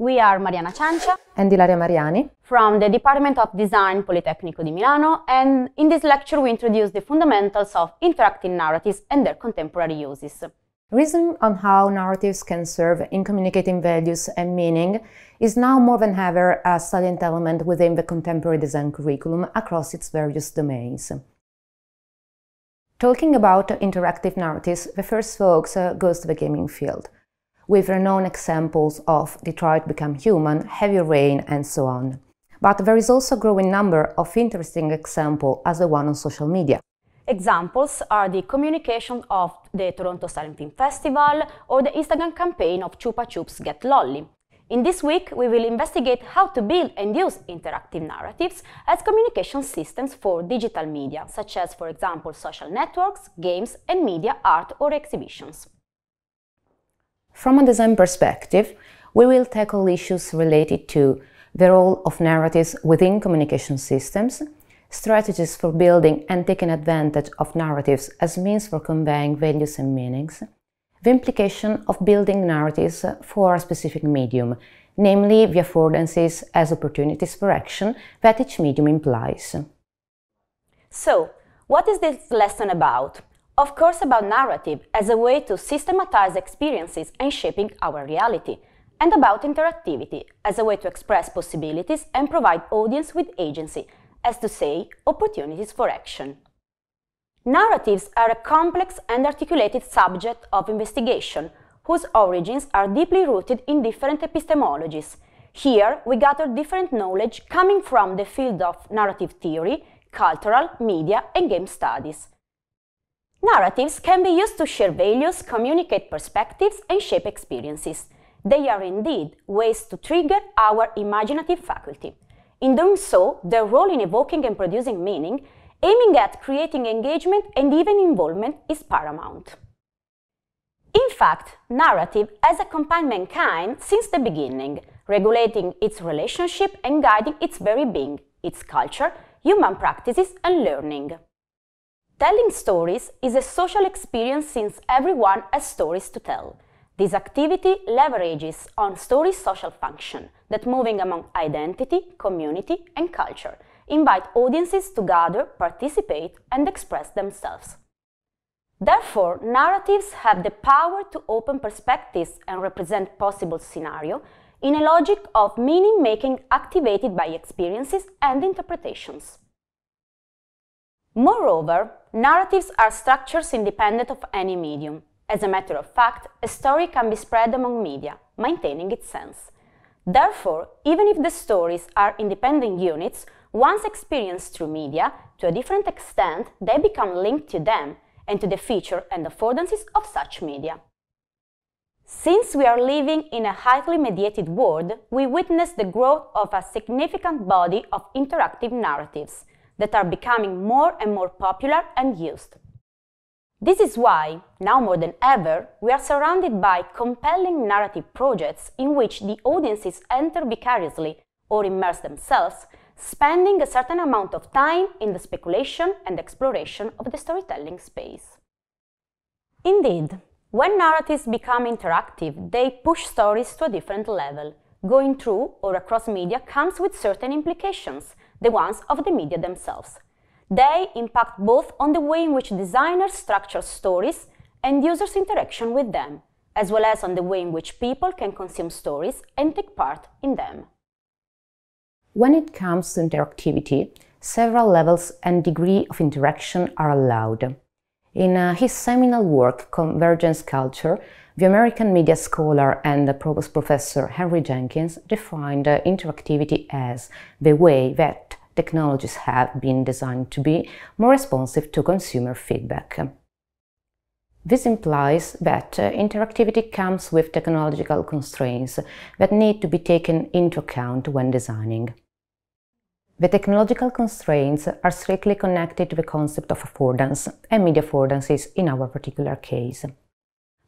We are Mariana Ciancia and Ilaria Mariani from the Department of Design Politecnico di Milano and in this lecture we introduce the fundamentals of interactive narratives and their contemporary uses. Reason on how narratives can serve in communicating values and meaning is now more than ever a salient element within the contemporary design curriculum across its various domains. Talking about interactive narratives, the first focus uh, goes to the gaming field with renowned examples of Detroit Become Human, Heavy Rain, and so on. But there is also a growing number of interesting examples as the one on social media. Examples are the communication of the Toronto Silent Film Festival or the Instagram campaign of Chupa Chups Get Lolly. In this week, we will investigate how to build and use interactive narratives as communication systems for digital media, such as, for example, social networks, games, and media, art, or exhibitions. From a design perspective, we will tackle issues related to the role of narratives within communication systems, strategies for building and taking advantage of narratives as means for conveying values and meanings, the implication of building narratives for a specific medium, namely the affordances as opportunities for action that each medium implies. So, what is this lesson about? of course, about narrative as a way to systematize experiences and shaping our reality, and about interactivity as a way to express possibilities and provide audience with agency, as to say, opportunities for action. Narratives are a complex and articulated subject of investigation, whose origins are deeply rooted in different epistemologies. Here, we gather different knowledge coming from the field of narrative theory, cultural, media and game studies. Narratives can be used to share values, communicate perspectives, and shape experiences. They are indeed ways to trigger our imaginative faculty. In doing so, their role in evoking and producing meaning, aiming at creating engagement and even involvement, is paramount. In fact, narrative has accompanied mankind since the beginning, regulating its relationship and guiding its very being, its culture, human practices, and learning. Telling stories is a social experience since everyone has stories to tell. This activity leverages on story's social function that moving among identity, community and culture invite audiences to gather, participate and express themselves. Therefore, narratives have the power to open perspectives and represent possible scenario in a logic of meaning-making activated by experiences and interpretations. Moreover, narratives are structures independent of any medium. As a matter of fact, a story can be spread among media, maintaining its sense. Therefore, even if the stories are independent units, once experienced through media, to a different extent, they become linked to them and to the feature and affordances of such media. Since we are living in a highly mediated world, we witness the growth of a significant body of interactive narratives – that are becoming more and more popular and used. This is why, now more than ever, we are surrounded by compelling narrative projects in which the audiences enter vicariously or immerse themselves, spending a certain amount of time in the speculation and exploration of the storytelling space. Indeed, when narratives become interactive, they push stories to a different level, going through or across media comes with certain implications, the ones of the media themselves. They impact both on the way in which designers structure stories and users' interaction with them, as well as on the way in which people can consume stories and take part in them. When it comes to interactivity, several levels and degree of interaction are allowed. In uh, his seminal work, Convergence Culture, the American media scholar and provost professor Henry Jenkins defined interactivity as the way that technologies have been designed to be more responsive to consumer feedback. This implies that uh, interactivity comes with technological constraints that need to be taken into account when designing. The technological constraints are strictly connected to the concept of affordance and media affordances in our particular case.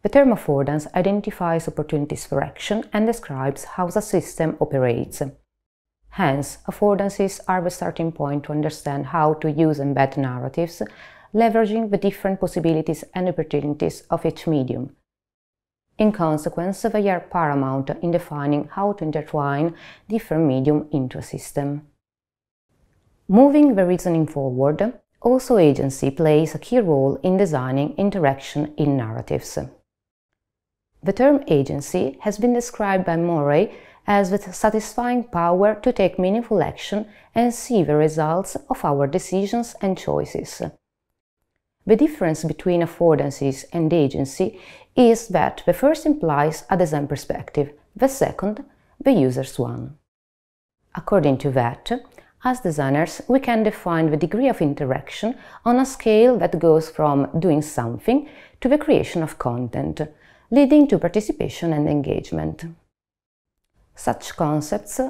The term affordance identifies opportunities for action and describes how the system operates. Hence, affordances are the starting point to understand how to use embed narratives, leveraging the different possibilities and opportunities of each medium. In consequence, they are paramount in defining how to intertwine different medium into a system. Moving the reasoning forward, also agency plays a key role in designing interaction in narratives. The term agency has been described by Moray as with satisfying power to take meaningful action and see the results of our decisions and choices. The difference between affordances and agency is that the first implies a design perspective, the second, the user's one. According to that, as designers, we can define the degree of interaction on a scale that goes from doing something to the creation of content, leading to participation and engagement. Such concepts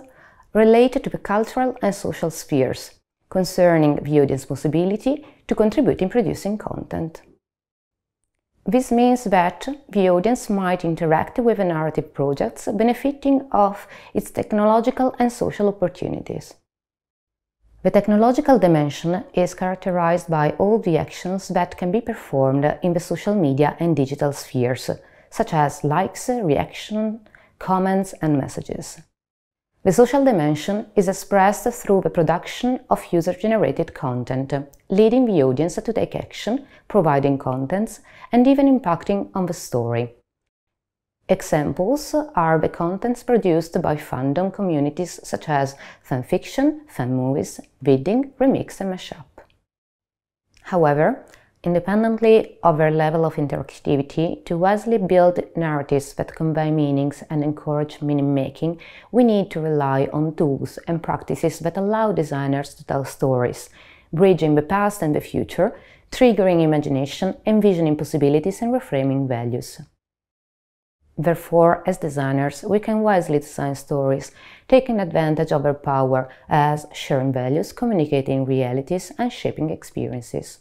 relate to the cultural and social spheres, concerning the audience's possibility to contribute in producing content. This means that the audience might interact with the narrative projects benefiting of its technological and social opportunities. The technological dimension is characterized by all the actions that can be performed in the social media and digital spheres, such as likes, reaction, comments, and messages. The social dimension is expressed through the production of user-generated content, leading the audience to take action, providing contents, and even impacting on the story. Examples are the contents produced by fandom communities such as fanfiction, fan movies, bidding, remix, and mashup. However, independently of their level of interactivity, to wisely build narratives that convey meanings and encourage meaning making, we need to rely on tools and practices that allow designers to tell stories, bridging the past and the future, triggering imagination, envisioning possibilities, and reframing values. Therefore, as designers, we can wisely design stories, taking advantage of their power as sharing values, communicating realities, and shaping experiences.